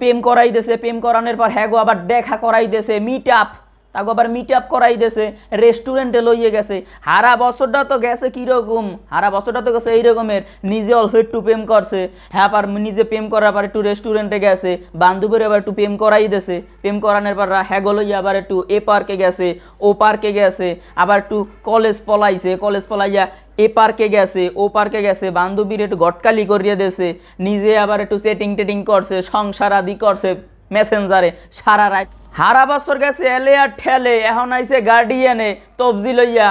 প্রেম করাই দেশে প্রেম করানোর পর হ্যাগো আবার দেখা করাই দেশে মিট আপ তাকে আবার মিট আপ করাই দেশে রেস্টুরেন্টে লইয়ে গেছে হারা বছরটা তো গেছে কীরকম হারা বছরটা তো গেছে এইরকমের নিজে অল্প একটু প্রেম করছে হ্যাঁ আবার নিজে প্রেম করার আবার একটু রেস্টুরেন্টে গেছে বান্ধবীর আবার একটু প্রেম করাই দেশে প্রেম করানোর পর হ্যাগো লইয়ে আবার একটু এ পার্কে গেছে ও পার্কে গেছে আবার একটু কলেজ পলাইছে কলেজ পলাইয়া এ পার্কে গেছে ও পার্কে গেছে বান্ধবীর একটু গটকালি করিয়ে দেছে নিজে আবার একটু সেটিং টেটিং করছে সংসার আদি করছে মেসেঞ্জারে সারা রাত হারা বছর গেছে এলে আর ঠেলে এখন আইসে গার্ডিয়ানে তবজি লইয়া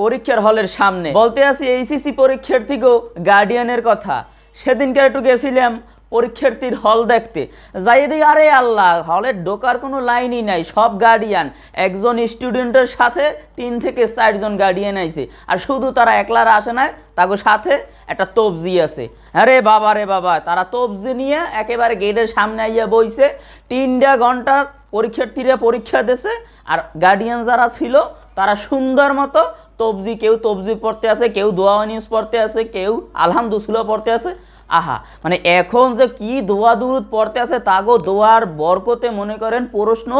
পরীক্ষার হলের সামনে বলতে আছি পরীক্ষার্থী পরীক্ষার্থীকেও গার্ডিয়ানের কথা সেদিনকার একটু গেছিলাম পরীক্ষার্থীর হল দেখতে যাইয়ে দিই আরে আল্লাহ হলের ঢোকার কোনো লাইনই নাই সব গার্ডিয়ান একজন স্টুডেন্টের সাথে তিন থেকে চারজন গার্ডিয়ান আইছে আর শুধু তারা একলারা আসে না তাকে সাথে একটা তবজি আছে আরে বাবা রে বাবা তারা তবজি নিয়ে একেবারে গেটের সামনে আইয়া বইছে তিনটা ঘন্টা পরীক্ষার্থীরা পরীক্ষা দেশে আর গার্ডিয়ান যারা ছিল তারা সুন্দর মতো তবজি কেউ তবজি পড়তে আছে কেউ দোয়া নিউজ পড়তে আছে কেউ আলহামদুসুলো পড়তে আছে আহা মানে এখন যে কি দোয়া দুরুদ পড়তে আছে তাগো দোয়ার বরকতে মনে করেন প্রশ্ন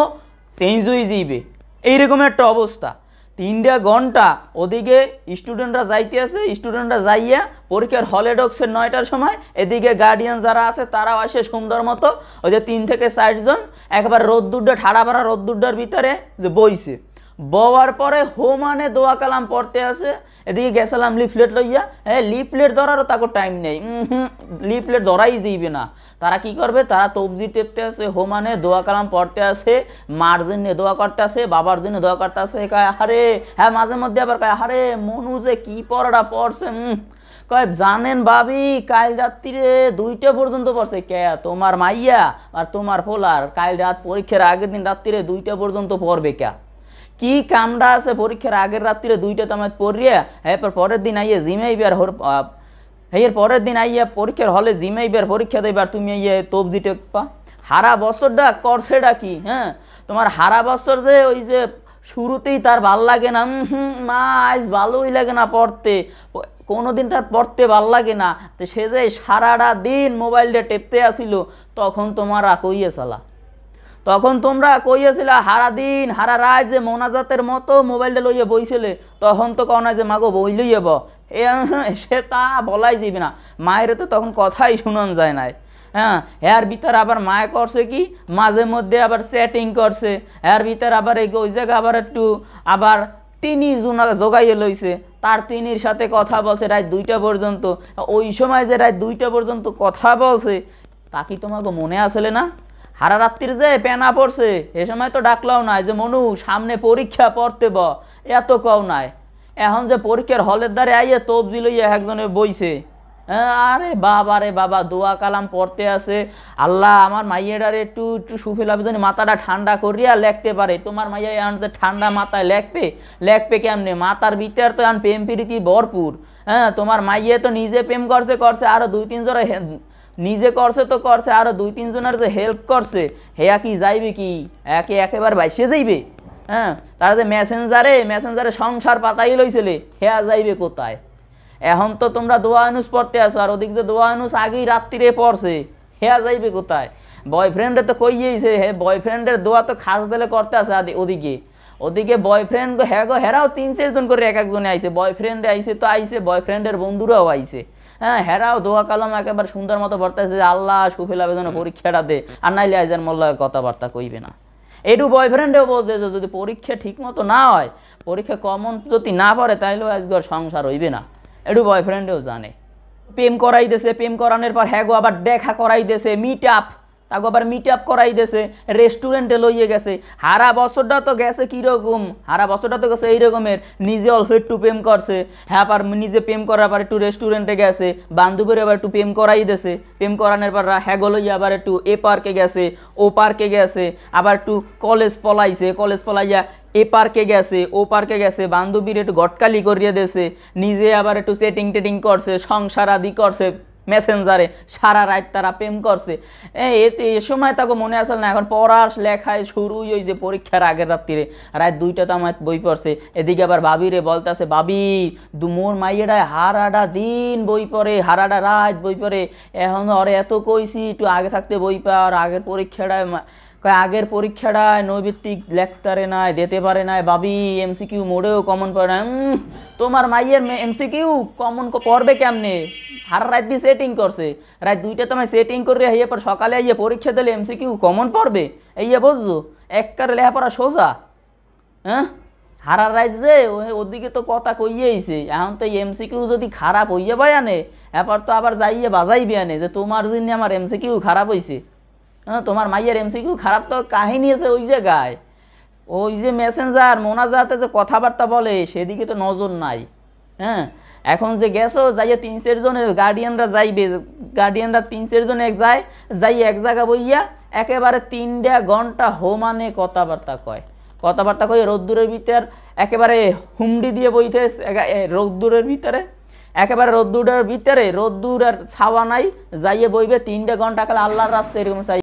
চেঞ্জ হয়ে যাইবে এইরকম একটা অবস্থা তিনটা ঘন্টা ওদিকে স্টুডেন্টরা যাইতে আছে স্টুডেন্টরা যাইয়া পরীক্ষার হলে ডকসের নয়টার সময় এদিকে গার্ডিয়ান যারা আছে তারাও আসে সুন্দর মতো ওই যে তিন থেকে চারজন একবার রোদ্দুরটা ঠাড়া ভাড়া রোদ্দুরটার ভিতরে যে বইছে বওয়ার পরে হোমানে দোয়া কালাম পড়তে আসে এদিকে গেছিলাম লিফলেট লইয়া হ্যাঁ লিফলেট ধরারও তাকে টাইম নেই লিফলেট ধরাই দিবে না তারা কি করবে তারা তবজি টেপতে আসে হোমানে দোয়া কালাম পড়তে আসে মার জন্য দোয়া করতে আসে বাবার জন্য দোয়া করতে আসে কয় আহারে হ্যাঁ মাঝে মধ্যে আবার কয় আহারে মনু যে কী পড়াটা পড়ছে কয় জানেন ভাবি কাল রাত্রিরে দুইটা পর্যন্ত পড়ছে কে তোমার মাইয়া আর তোমার ফোলার কাল রাত পরীক্ষার আগের দিন রাত্রিরে দুইটা পর্যন্ত পড়বে কে কি কামড়া আছে পরীক্ষার আগের রাত্রিরে দুইটা তোমার পড়িয়া এরপর পরের দিন আইয়া জিমে বিয়ার হর পরের দিন আইয়া পরীক্ষার হলে জিমে বিয়ার পরীক্ষা দেবার তুমি আইয়া তোপ দিতে পা হারা বছরটা করছেটা কি হ্যাঁ তোমার হারা বছর যে ওই যে শুরুতেই তার ভাল লাগে না মা আজ ভালোই লাগে না পড়তে কোনো দিন তার পড়তে ভাল লাগে না তো সে যে সারাটা দিন মোবাইলটা টেপতে আসিল তখন তোমার আকইয়ে চালা তখন তোমরা কইয়াছিলা হারা দিন হারা রায় যে মোনাজাতের মতো মোবাইলটা লইয়ে বইছিলে তখন তো কনা যে মাগো বই লইয়ে ব সে তা বলাই যাবে না মায়ের তো তখন কথাই শুনন যায় নাই হ্যাঁ এর ভিতর আবার মায় করছে কি মাঝে মধ্যে আবার সেটিং করছে এর ভিতর আবার এই ওই জায়গা আবার একটু আবার তিনি জোগাইয়ে লইছে তার তিনির সাথে কথা বলছে রায় দুইটা পর্যন্ত ওই সময় যে রায় দুইটা পর্যন্ত কথা বলছে তা কি তোমাকে মনে আসলে না হারা রাত্রির যে পেনা পড়ছে এ সময় তো ডাকলাও নাই যে মনু সামনে পরীক্ষা পড়তে ব এত কও নাই এখন যে পরীক্ষার হলের দ্বারে আইয়ে তবজি লইয়া একজনে বইছে হ্যাঁ, আরে বাবা রে বাবা দোয়া কালাম পড়তে আছে আল্লাহ আমার মাইয়াটারে একটু একটু সুফিল আবেদন মাথাটা ঠান্ডা করিয়া লেখতে পারে তোমার মাইয়া এখন যে ঠান্ডা মাথায় লেখবে লেখবে কেমনে মাতার ভিতর তো এখন প্রেম প্রীতি ভরপুর হ্যাঁ তোমার মাইয়ে তো নিজে প্রেম করছে করছে আরও দুই তিন জোরে নিজে করছে তো করছে আরও দুই তিনজনের যে হেল্প করছে হেয়া কি যাইবে কি একে একেবারে বাইসে যাইবে হ্যাঁ তারা যে মেসেঞ্জারে মেসেঞ্জারে সংসার পাতাই লইছিলে হেয়া যাইবে কোথায় এখন তো তোমরা দোয়া আনুস পড়তে আসো আর ওদিক তো দোয়া আনুস আগেই রাত্রিরে পড়ছে হেয়া যাইবে কোথায় বয়ফ্রেন্ডে তো কইয়েইছে হে বয়ফ্রেন্ডের দোয়া তো খাস দিলে করতে আসে ওদিকে ওদিকে বয়ফ্রেন্ড হ্যাঁ গো হেরাও তিন চারজন করে এক একজনে আইছে বয়ফ্রেন্ডে আইছে তো আইছে বয়ফ্রেন্ডের বন্ধুরাও আইছে হ্যাঁ হেরাও দোয়া কালাম একেবারে সুন্দর মতো বর্তাইছে যে আল্লাহ সুফিল আবেদনে পরীক্ষাটা দে আর নাইলে আইজার মোল্লা কথাবার্তা কইবে না এটু বয়ফ্রেন্ডেও বলছে যে যদি পরীক্ষা ঠিক মতো না হয় পরীক্ষা কমন যদি না পড়ে তাইলেও আজকে সংসার হইবে না এটু বয়ফ্রেন্ডেও জানে প্রেম করাই দেশে প্রেম করানোর পর হ্যাগো আবার দেখা করাই দেশে মিট আপ তাকে আবার মিট আপ করাই দেশে রেস্টুরেন্টে লইয়ে গেছে হারা বছরটা তো গেছে কীরকম হারা বছরটা তো গেছে এইরকমের নিজে অল্প একটু প্রেম করছে হ্যাঁ আবার নিজে প্রেম করার পর একটু রেস্টুরেন্টে গেছে বান্ধবীর আবার একটু প্রেম করাই দেশে প্রেম করানোর পর হ্যাগো লইয়ে আবার একটু এ পার্কে গেছে ও পার্কে গেছে আবার একটু কলেজ পলাইছে কলেজ পলাইয়া এ পার্কে গেছে ও পার্কে গেছে বান্ধবীর একটু গটকালি করিয়ে দেছে নিজে আবার একটু সেটিং টেটিং করছে সংসার আদি করছে মেসেঞ্জারে সারা রাত তারা প্রেম করছে এতে এ সময় তাকে মনে আসল না এখন পড়ার লেখায় শুরুই ওই যে পরীক্ষার আগের রাত্রিরে রাত দুইটা তো আমার বই পড়ছে এদিকে আবার ভাবিরে বাবি দু মোর মাইয়েটায় হারাডা দিন বই পড়ে হারাডা রাত বই পড়ে এখন ওরে এত কইছি একটু আগে থাকতে বই পার আগের পরীক্ষাটায় কয় আগের পরীক্ষাটায় নৈবিত্তিক লেখতারে নাই দিতে পারে নাই বাবি এমসিকিউ মোড়েও কমন পড়ে না তোমার মাইয়ের এমসিকিউ কমন পড়বে কেমনে সার রাত দিয়ে সেটিং করছে রাত দুইটা তোমায় সেটিং করে আইয়ে পর সকালে আইয়ে পরীক্ষা দিলে এমসিকিউ কমন পড়বে এইয়া বুঝছো এককার লেখাপড়া সোজা হ্যাঁ হারার যে ওদিকে তো কথা কইয়েইছে এখন তো এমসিকিউ যদি খারাপ হইয়া পায় আনে এবার তো আবার যাইয়ে বাজাইবে আনে যে তোমার জন্য আমার এমসিকিউ খারাপ হয়েছে হ্যাঁ তোমার মাইয়ের এমসিকিউ খারাপ তো কাহিনী আছে ওই জায়গায় ওই যে মেসেঞ্জার মোনাজাতে যে কথাবার্তা বলে সেদিকে তো নজর নাই হ্যাঁ এখন যে গেছো যাইয়া তিন চারজন গার্ডিয়ানরা যাইবে গার্ডিয়ানরা তিন চারজন এক যায় যাই এক জায়গা বইয়া একেবারে তিনটা ঘন্টা হোমানে কথাবার্তা কয় কথাবার্তা কয়ে রোদ্দুরের ভিতর একেবারে হুমডি দিয়ে বইতে রোদ্দুরের ভিতরে একেবারে রোদ্দুরের ভিতরে রোদ্দুর আর ছাওয়া নাই যাইয়ে বইবে তিনটা ঘন্টা কালে আল্লাহর রাস্তা এরকম চাই